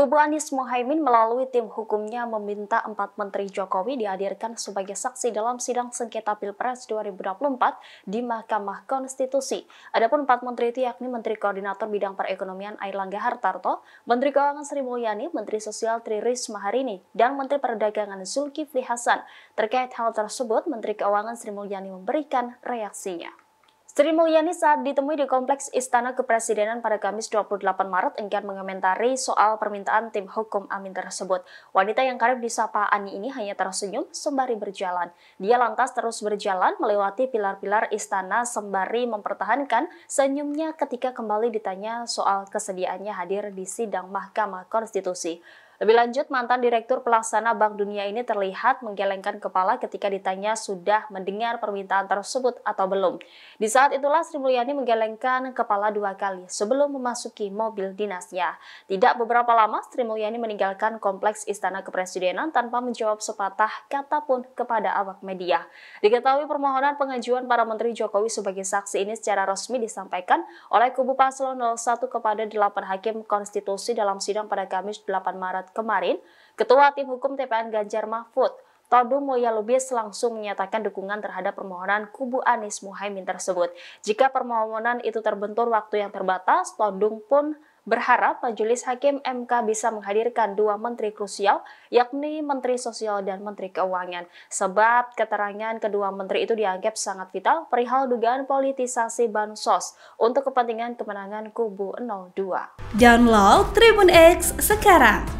Kubu Anies Mohaimin melalui tim hukumnya meminta empat menteri Jokowi dihadirkan sebagai saksi dalam sidang sengketa Pilpres 2024 di Mahkamah Konstitusi. Adapun empat menteri itu yakni Menteri Koordinator Bidang Perekonomian Airlangga Hartarto, Menteri Keuangan Sri Mulyani, Menteri Sosial Tri Risma hari ini, dan Menteri Perdagangan Zulkifli Hasan. Terkait hal tersebut, Menteri Keuangan Sri Mulyani memberikan reaksinya. Sri Mulyani saat ditemui di Kompleks Istana Kepresidenan pada Kamis 28 Maret enggan mengomentari soal permintaan tim hukum Amin tersebut. Wanita yang karib disapa Ani ini hanya tersenyum sembari berjalan. Dia lantas terus berjalan melewati pilar-pilar istana sembari mempertahankan senyumnya ketika kembali ditanya soal kesediaannya hadir di sidang Mahkamah Konstitusi. Lebih lanjut, mantan Direktur Pelaksana Bank Dunia ini terlihat menggelengkan kepala ketika ditanya sudah mendengar permintaan tersebut atau belum. Di saat itulah Sri Mulyani menggelengkan kepala dua kali sebelum memasuki mobil dinasnya. Tidak beberapa lama, Sri Mulyani meninggalkan kompleks Istana Kepresidenan tanpa menjawab sepatah kata pun kepada awak media. Diketahui permohonan pengajuan para Menteri Jokowi sebagai saksi ini secara resmi disampaikan oleh kubu paslon 01 kepada 8 hakim konstitusi dalam sidang pada Kamis 8 Maret kemarin, Ketua Tim Hukum TPN Ganjar Mahfud, Todung Moya Lubis langsung menyatakan dukungan terhadap permohonan kubu Anies Muhaimin tersebut. Jika permohonan itu terbentur waktu yang terbatas, Todung pun berharap Majelis Hakim MK bisa menghadirkan dua menteri krusial, yakni Menteri Sosial dan Menteri Keuangan. Sebab keterangan kedua menteri itu dianggap sangat vital perihal dugaan politisasi Bansos untuk kepentingan kemenangan kubu 02. Download Tribun X sekarang